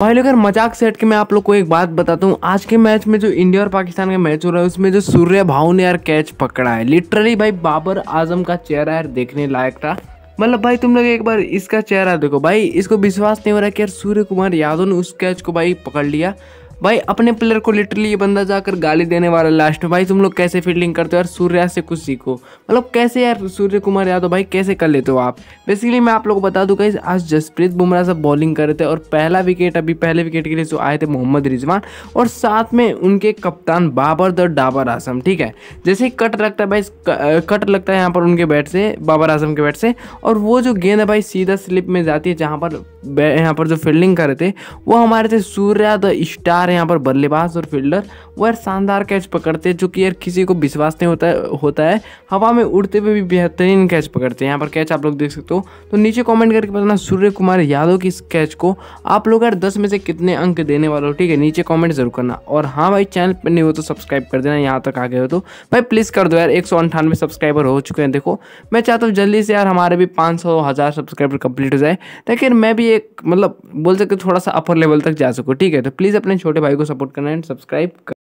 पहले अगर मजाक सेट के मैं आप लोग को एक बात बताता हूँ आज के मैच में जो इंडिया और पाकिस्तान का मैच हो रहा है उसमें जो सूर्य भाव ने यार कैच पकड़ा है लिटरली भाई बाबर आजम का चेहरा यार देखने लायक था मतलब भाई तुम लोग एक बार इसका चेहरा देखो भाई इसको विश्वास नहीं हो रहा कि यार सूर्य कुमार यादव ने उस कैच को भाई पकड़ लिया भाई अपने प्लेयर को लिटरली ये बंदा जाकर गाली देने वाला लास्ट में भाई तुम लोग कैसे फील्डिंग करते हो यार सूर्या से कुछ सीखो मतलब कैसे यार सूर्य कुमार यादव भाई कैसे कर लेते हो आप बेसिकली मैं आप लोग को बता दूँ कहीं आज जसप्रीत बुमराह सब बॉलिंग कर रहे थे और पहला विकेट अभी पहले विकेट के लिए जो आए थे मोहम्मद रिजवान और साथ में उनके कप्तान बाबर द डाबर आसम ठीक है जैसे ही कट लगता है भाई कट लगता है यहाँ पर उनके बैट से बाबर आजम के बैट से और वो जो गेंद है भाई सीधा स्लिप में जाती है जहाँ पर यहाँ पर जो फील्डिंग कर रहे थे वो हमारे थे सूर्या द स्टार हमारे यहाँ पर बल्लेबाज और फील्डर वो यार शानदार कैच पकड़ते हैं जो कि यार किसी को विश्वास नहीं होता है होता है हवा में उड़ते हुए भी बेहतरीन कैच पकड़ते हैं यहाँ पर कैच आप लोग देख सकते हो तो नीचे कमेंट करके बताना सूर्य कुमार यादव की इस कैच को आप लोग यार दस में से कितने अंक देने वाले हो ठीक है नीचे कॉमेंट जरूर करना और हाँ भाई चैनल पर नहीं हो तो सब्सक्राइब कर देना यहाँ तक आ गए हो तो भाई प्लीज़ कर दो यार एक सब्सक्राइबर हो चुके हैं देखो मैं चाहता हूँ जल्दी से यार हमारे भी पाँच हज़ार सब्सक्राइबर कंप्लीट हो जाए लेकिन मैं भी एक मतलब बोल सकते थोड़ा सा अपर लेवल तक जा सकूँ ठीक है तो प्लीज़ अपने छोटे छोटे भाई को सपोर्ट करना एंड सब्सक्राइब कर